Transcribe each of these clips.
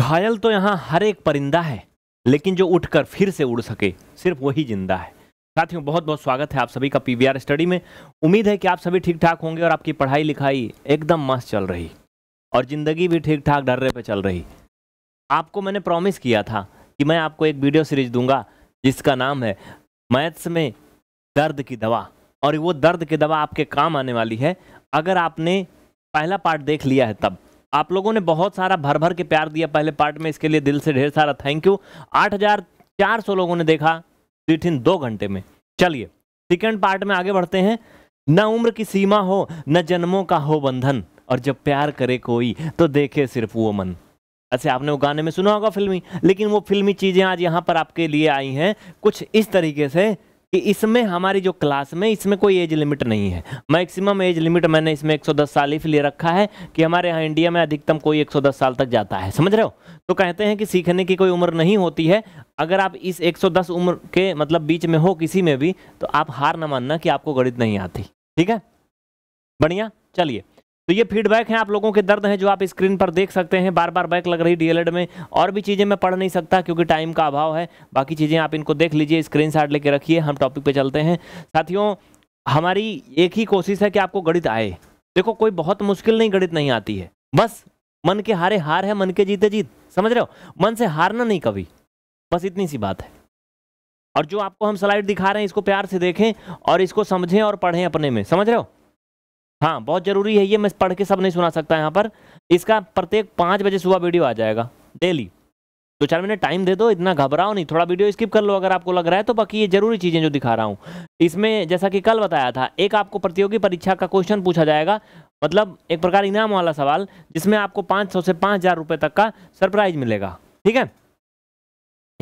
घायल तो यहाँ हर एक परिंदा है लेकिन जो उठकर फिर से उड़ सके सिर्फ वही जिंदा है साथियों बहुत बहुत स्वागत है आप सभी का पीवीआर स्टडी में उम्मीद है कि आप सभी ठीक ठाक होंगे और आपकी पढ़ाई लिखाई एकदम मस्त चल रही और ज़िंदगी भी ठीक ठाक डर्रे पे चल रही आपको मैंने प्रॉमिस किया था कि मैं आपको एक वीडियो सीरीज दूंगा जिसका नाम है मैथ्स में दर्द की दवा और वो दर्द की दवा आपके काम आने वाली है अगर आपने पहला पार्ट देख लिया है तब आप लोगों ने बहुत सारा भर भर के प्यार दिया पहले पार्ट में इसके लिए दिल से ढेर सारा थैंक यू आठ हजार चार सौ लोगों ने देखा विथ इन दो घंटे में चलिए सेकेंड पार्ट में आगे बढ़ते हैं न उम्र की सीमा हो न जन्मों का हो बंधन और जब प्यार करे कोई तो देखे सिर्फ वो मन ऐसे अच्छा, आपने वो गाने में सुना होगा फिल्मी लेकिन वो फिल्मी चीज़ें आज यहाँ पर आपके लिए आई हैं कुछ इस तरीके से कि इसमें हमारी जो क्लास में इसमें कोई एज लिमिट नहीं है मैक्सिमम एज लिमिट मैंने इसमें 110 साल ही ले रखा है कि हमारे यहाँ इंडिया में अधिकतम कोई 110 साल तक जाता है समझ रहे हो तो कहते हैं कि सीखने की कोई उम्र नहीं होती है अगर आप इस 110 उम्र के मतलब बीच में हो किसी में भी तो आप हार ना मानना कि आपको गणित नहीं आती ठीक है बढ़िया चलिए तो ये फीडबैक है आप लोगों के दर्द हैं जो आप स्क्रीन पर देख सकते हैं बार बार बैक लग रही डीएलएड में और भी चीज़ें मैं पढ़ नहीं सकता क्योंकि टाइम का अभाव है बाकी चीज़ें आप इनको देख लीजिए स्क्रीन शॉट लेके रखिए हम टॉपिक पे चलते हैं साथियों हमारी एक ही कोशिश है कि आपको गणित आए देखो कोई बहुत मुश्किल नहीं गणित नहीं आती है बस मन के हारे हार है मन के जीते जीत समझ रहे हो मन से हारना नहीं कभी बस इतनी सी बात है और जो आपको हम स्लाइड दिखा रहे हैं इसको प्यार से देखें और इसको समझें और पढ़ें अपने में समझ रहे हो हाँ बहुत ज़रूरी है ये मैं पढ़ के सब नहीं सुना सकता यहाँ पर इसका प्रत्येक पाँच बजे सुबह वीडियो आ जाएगा डेली तो चार मिनट टाइम दे दो इतना घबराओ नहीं थोड़ा वीडियो स्किप कर लो अगर आपको लग रहा है तो बाकी ये जरूरी चीज़ें जो दिखा रहा हूँ इसमें जैसा कि कल बताया था एक आपको प्रतियोगी परीक्षा का क्वेश्चन पूछा जाएगा मतलब एक प्रकार इनाम वाला सवाल जिसमें आपको पाँच सौ से पाँच हज़ार तक का सरप्राइज मिलेगा ठीक है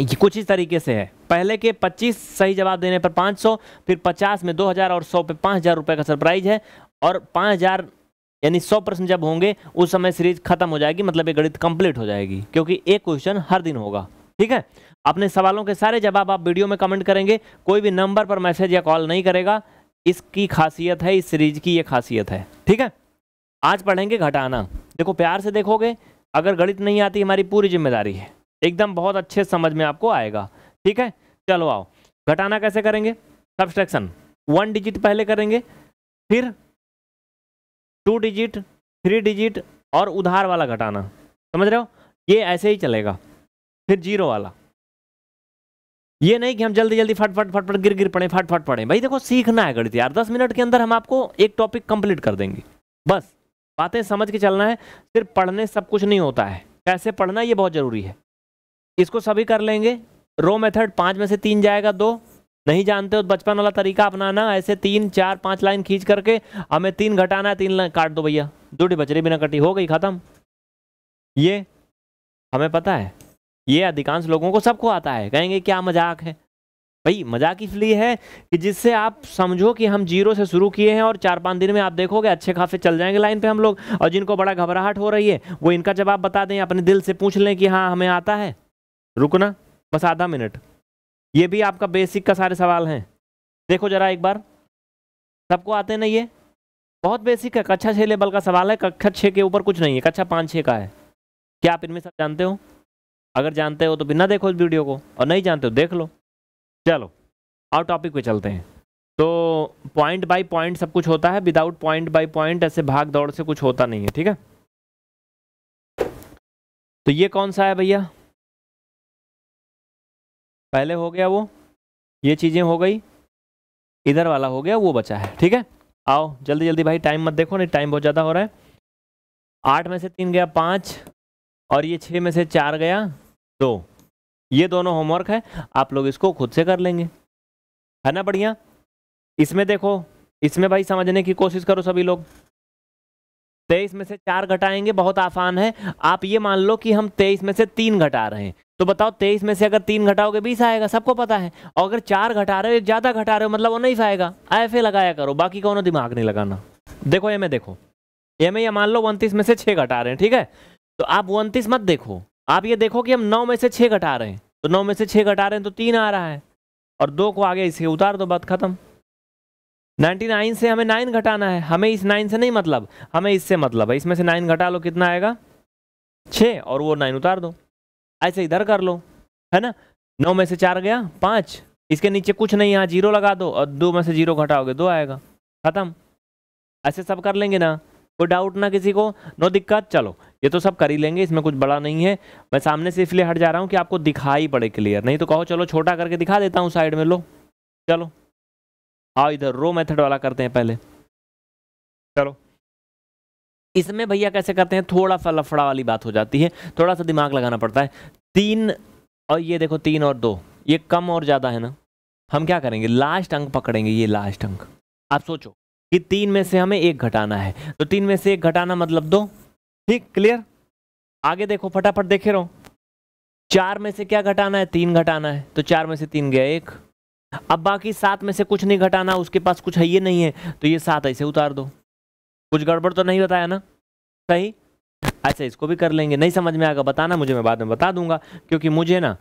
ये कुछ इस तरीके से है पहले के 25 सही जवाब देने पर 500 फिर 50 में 2000 और 100 पे हजार रुपए का सरप्राइज है और पाँच हजार यानी सौ प्रश्न जब होंगे उस समय सीरीज खत्म हो जाएगी मतलब ये गणित कंप्लीट हो जाएगी क्योंकि एक क्वेश्चन हर दिन होगा ठीक है अपने सवालों के सारे जवाब आप वीडियो में कमेंट करेंगे कोई भी नंबर पर मैसेज या कॉल नहीं करेगा इसकी खासियत है इस सीरीज की ये खासियत है ठीक है आज पढ़ेंगे घटाना देखो प्यार से देखोगे अगर गणित नहीं आती हमारी पूरी जिम्मेदारी है एकदम बहुत अच्छे समझ में आपको आएगा ठीक है चलो आओ घटाना कैसे करेंगे सब्सट्रैक्शन वन डिजिट पहले करेंगे फिर टू डिजिट थ्री डिजिट और उधार वाला घटाना समझ रहे हो ये ऐसे ही चलेगा फिर जीरो वाला ये नहीं कि हम जल्दी जल्दी फट फट फट फट गिर गिर पड़े फट फट पड़े भाई देखो सीखना है गणित यार दस मिनट के अंदर हम आपको एक टॉपिक कंप्लीट कर देंगे बस बातें समझ के चलना है सिर्फ पढ़ने सब कुछ नहीं होता है कैसे पढ़ना ये बहुत ज़रूरी है इसको सभी कर लेंगे रो मेथड पाँच में से तीन जाएगा दो नहीं जानते हो तो बचपन वाला तरीका अपनाना ऐसे तीन चार पांच लाइन खींच करके हमें तीन घटाना है तीन लाइन काट दो भैया दूटी बचरी बिना कटी हो गई ख़त्म ये हमें पता है ये अधिकांश लोगों को सबको आता है कहेंगे क्या मजाक है भाई मजाक इसलिए है कि जिससे आप समझो कि हम जीरो से शुरू किए हैं और चार पाँच दिन में आप देखोगे अच्छे खासे चल जाएंगे लाइन पे हम लोग और जिनको बड़ा घबराहट हो रही है वो इनका जवाब बता दें अपने दिल से पूछ लें कि हाँ हमें आता है रुकना बस आधा मिनट ये भी आपका बेसिक का सारे सवाल हैं देखो जरा एक बार सबको आते हैं ना ये बहुत बेसिक है कक्षा छः लेवल का सवाल है कक्षा छः के ऊपर कुछ नहीं है कक्षा पाँच छः का है क्या आप इनमें सब जानते हो अगर जानते हो तो बिना देखो इस वीडियो को और नहीं जानते हो देख लो चलो और टॉपिक पे चलते हैं तो पॉइंट बाय पॉइंट सब कुछ होता है विदाउट पॉइंट बाय पॉइंट ऐसे भाग दौड़ से कुछ होता नहीं है ठीक है तो ये कौन सा है भैया पहले हो गया वो ये चीज़ें हो गई इधर वाला हो गया वो बचा है ठीक है आओ जल्दी जल्दी भाई टाइम मत देखो नहीं टाइम बहुत ज़्यादा हो रहा है आठ में से तीन गया पाँच और ये छः में से चार गया दो ये दोनों होमवर्क है आप लोग इसको खुद से कर लेंगे है ना बढ़िया इसमें देखो इसमें भाई समझने की कोशिश करो सभी लोग तेईस में से चार घटाएंगे बहुत आसान है आप ये मान लो कि हम तेईस में से तीन घटा रहे हैं तो बताओ तेईस में से अगर तीन घटाओगे बीस आएगा सबको पता है और अगर चार घटा रहे हो एक ज़्यादा घटा रहे हो मतलब वो नहीं आएगा एफ लगाया करो बाकी कोनो दिमाग नहीं लगाना देखो ये में देखो में ये मान लो उनतीस में से छः घटा रहे हैं ठीक है तो आप उनतीस मत देखो आप ये देखो कि हम नौ में से छः घटा रहे हैं तो नौ में से छः घटा रहे हैं तो तीन आ रहा है और दो को आगे इसे उतार दो बात खत्म नाइन से हमें नाइन घटाना है हमें इस नाइन से नहीं मतलब हमें इससे मतलब है इसमें से नाइन घटा लो कितना आएगा छः और वो नाइन उतार दो ऐसे इधर कर लो है ना नौ में से चार गया पाँच इसके नीचे कुछ नहीं यहाँ जीरो लगा दो और दो में से जीरो घटाओगे दो आएगा खत्म ऐसे सब कर लेंगे ना कोई डाउट ना किसी को नो दिक्कत चलो ये तो सब कर ही लेंगे इसमें कुछ बड़ा नहीं है मैं सामने से इसलिए हट जा रहा हूँ कि आपको दिखाई पड़े क्लियर नहीं तो कहो चलो छोटा करके दिखा देता हूँ साइड में लो चलो हाँ इधर रो मेथड वाला करते हैं पहले चलो इसमें भैया कैसे करते हैं थोड़ा सा लफड़ा वाली बात हो जाती है थोड़ा सा दिमाग लगाना पड़ता है तीन और ये देखो तीन और दो ये कम और ज़्यादा है ना हम क्या करेंगे लास्ट अंक पकड़ेंगे ये लास्ट अंक आप सोचो कि तीन में से हमें एक घटाना है तो तीन में से एक घटाना मतलब दो ठीक क्लियर आगे देखो फटाफट देखे रहो चार में से क्या घटाना है तीन घटाना है तो चार में से तीन गया एक अब बाकी सात में से कुछ नहीं घटाना उसके पास कुछ है ये नहीं है तो ये सात ऐसे उतार दो कुछ गड़बड़ तो नहीं बताया ना सही अच्छा इसको भी कर लेंगे नहीं समझ में आएगा बताना मुझे मैं बाद में बता दूंगा क्योंकि मुझे ना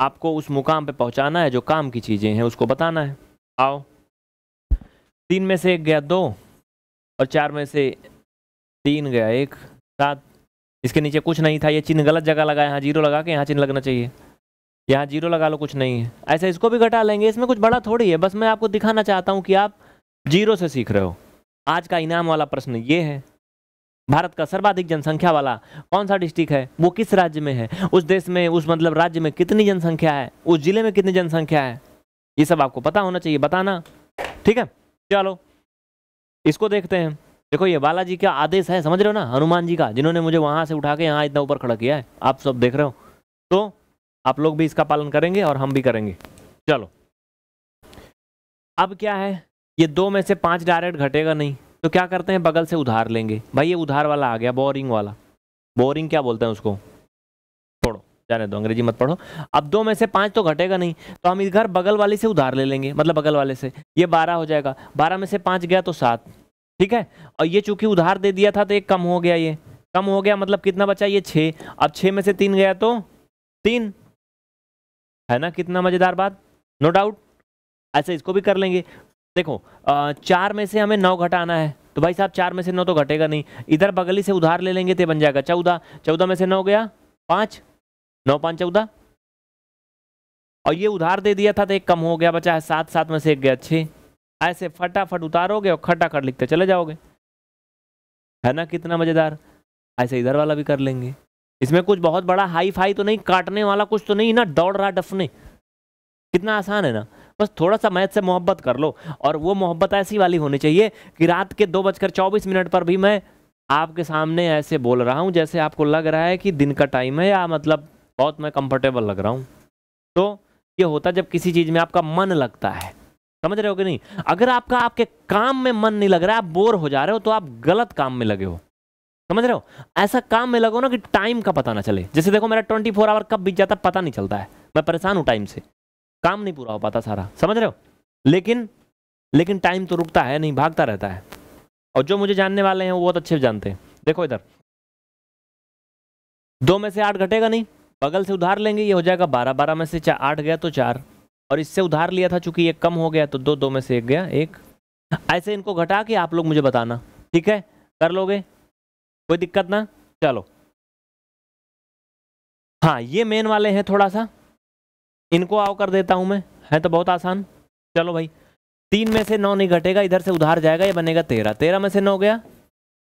आपको उस मुकाम पे पहुंचाना है जो काम की चीज़ें हैं उसको बताना है आओ तीन में से एक गया दो और चार में से तीन गया एक सात इसके नीचे कुछ नहीं था ये चिन्ह गलत जगह लगा यहाँ जीरो लगा के यहाँ चिन्ह लगना चाहिए यहाँ जीरो लगा लो कुछ नहीं है ऐसा अच्छा, इसको भी घटा लेंगे इसमें कुछ बड़ा थोड़ी है बस मैं आपको दिखाना चाहता हूँ कि आप जीरो से सीख रहे हो आज का इनाम वाला प्रश्न ये है भारत का सर्वाधिक जनसंख्या वाला कौन सा डिस्ट्रिक्ट है वो किस राज्य में है उस देश में उस मतलब राज्य में कितनी जनसंख्या है उस जिले में कितनी जनसंख्या है ये सब आपको पता होना चाहिए बताना ठीक है चलो इसको देखते हैं देखो ये बालाजी का आदेश है समझ रहे हो ना हनुमान जी का जिन्होंने मुझे वहाँ से उठा के यहाँ इतना ऊपर खड़ा किया है आप सब देख रहे हो तो आप लोग भी इसका पालन करेंगे और हम भी करेंगे चलो अब क्या है ये दो में से पांच डायरेक्ट घटेगा नहीं तो क्या करते हैं बगल से उधार लेंगे भाई ये उधार वाला आ गया बोरिंग वाला बोरिंग क्या बोलते हैं उसको छोड़ो जाने दो अंग्रेजी मत पढ़ो अब दो में से पांच तो घटेगा नहीं तो हम इधर बगल वाले से उधार ले लेंगे मतलब बगल वाले से ये बारह हो जाएगा बारह में से पांच गया तो सात ठीक है और ये चूंकि उधार दे दिया था तो एक कम हो गया ये कम हो गया मतलब कितना बचा ये छः अब छः में से तीन गया तो तीन है ना कितना मज़ेदार बात नो डाउट ऐसे इसको भी कर लेंगे देखो चार में से हमें नौ घटाना है तो भाई साहब चार में से नौ तो घटेगा नहीं इधर बगली से उधार ले लेंगे तो बन जाएगा चौदह चौदह में से नौ गया पाँच नौ पाँच चौदह और ये उधार दे दिया था तो एक कम हो गया बचा है सात सात में से एक गया छः ऐसे फटाफट उतारोगे और खटाखट लिखते चले जाओगे है ना कितना मज़ेदार ऐसे इधर वाला भी कर लेंगे इसमें कुछ बहुत बड़ा हाई फाई तो नहीं काटने वाला कुछ तो नहीं ना दौड़ रहा डफने कितना आसान है ना बस थोड़ा सा मैथ से मोहब्बत कर लो और वो मोहब्बत ऐसी वाली होनी चाहिए कि रात के दो बजकर चौबीस मिनट पर भी मैं आपके सामने ऐसे बोल रहा हूँ जैसे आपको लग रहा है कि दिन का टाइम है या मतलब बहुत मैं कंफर्टेबल लग रहा हूँ तो ये होता जब किसी चीज़ में आपका मन लगता है समझ रहे हो कि नहीं अगर आपका आपके काम में मन नहीं लग रहा है आप बोर हो जा रहे हो तो आप गलत काम में लगे हो समझ रहे हो ऐसा काम में लगो ना कि टाइम का पता ना चले जैसे देखो मेरा ट्वेंटी फोर आवर कब बीत जाता पता नहीं चलता है मैं परेशान हूँ टाइम से काम नहीं पूरा हो पाता सारा समझ रहे हो लेकिन लेकिन टाइम तो रुकता है नहीं भागता रहता है और जो मुझे जानने वाले हैं वो बहुत अच्छे जानते हैं देखो इधर दो में से आठ घटेगा नहीं बगल से उधार लेंगे ये हो जाएगा बारह बारह में से चार आठ गया तो चार और इससे उधार लिया था चूंकि ये कम हो गया तो दो दो में से एक गया एक ऐसे इनको घटा के आप लोग मुझे बताना ठीक है कर लोगे कोई दिक्कत ना चलो हाँ ये मेन वाले हैं थोड़ा सा इनको आओ कर देता हूँ मैं है तो बहुत आसान चलो भाई तीन में से नौ नहीं घटेगा इधर से उधार जाएगा ये बनेगा तेरह तेरह में से नौ गया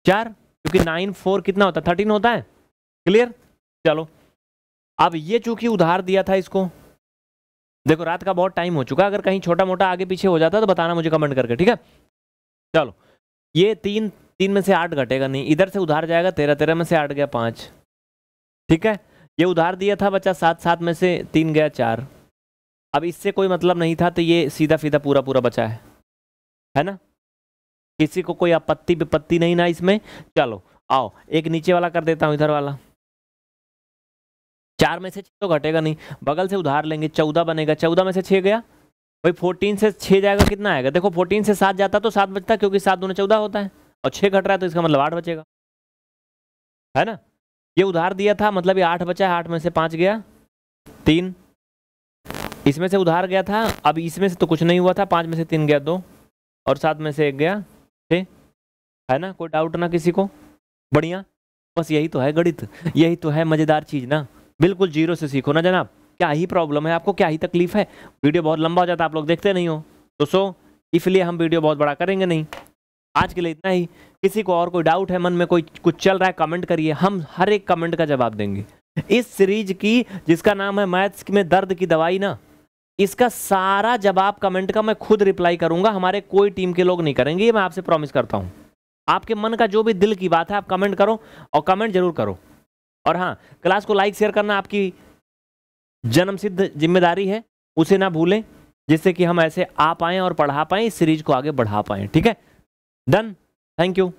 चार क्योंकि नाइन फोर कितना होता है थर्टीन होता है क्लियर चलो अब ये चूंकि उधार दिया था इसको देखो रात का बहुत टाइम हो चुका अगर कहीं छोटा मोटा आगे पीछे हो जाता तो बताना मुझे कमेंट करके ठीक है चलो ये तीन तीन में से आठ घटेगा नहीं इधर से उधार जाएगा तेरह तेरह में से आठ गया पाँच ठीक है ये उधार दिया था बच्चा सात सात में से तीन गया चार अब इससे कोई मतलब नहीं था तो ये सीधा सीधा पूरा पूरा बचा है है ना किसी को कोई आपत्ति विपत्ति नहीं ना इसमें चलो आओ एक नीचे वाला कर देता हूँ इधर वाला चार में से छः तो घटेगा नहीं बगल से उधार लेंगे चौदह बनेगा चौदह में से छः गया भाई फोर्टीन से छः जाएगा कितना आएगा देखो फोर्टीन से सात जाता तो सात बचता क्योंकि सात दोनों चौदह होता है और छः घट रहा है तो इसका मतलब आठ बचेगा है ना ये उधार दिया था मतलब ये आठ बचा है आठ में से पाँच गया तीन इसमें से उधार गया था अब इसमें से तो कुछ नहीं हुआ था पाँच में से तीन गया दो और सात में से एक गया छः है ना कोई डाउट ना किसी को बढ़िया बस यही तो है गणित यही तो है मज़ेदार चीज़ ना बिल्कुल जीरो से सीखो ना जनाब क्या ही प्रॉब्लम है आपको क्या ही तकलीफ है वीडियो बहुत लंबा हो जाता है आप लोग देखते नहीं हो तो सो इसलिए हम वीडियो बहुत बड़ा करेंगे नहीं आज के लिए इतना ही किसी को और कोई डाउट है मन में कोई कुछ चल रहा है कमेंट करिए हम हर एक कमेंट का जवाब देंगे इस सीरीज की जिसका नाम है मैथ्स में दर्द की दवाई ना इसका सारा जवाब कमेंट का मैं खुद रिप्लाई करूंगा हमारे कोई टीम के लोग नहीं करेंगे ये मैं आपसे प्रॉमिस करता हूँ आपके मन का जो भी दिल की बात है आप कमेंट करो और कमेंट जरूर करो और हाँ क्लास को लाइक शेयर करना आपकी जन्म जिम्मेदारी है उसे ना भूलें जिससे कि हम ऐसे आ पाएँ और पढ़ा पाएँ इस सीरीज को आगे बढ़ा पाएँ ठीक है डन Thank you.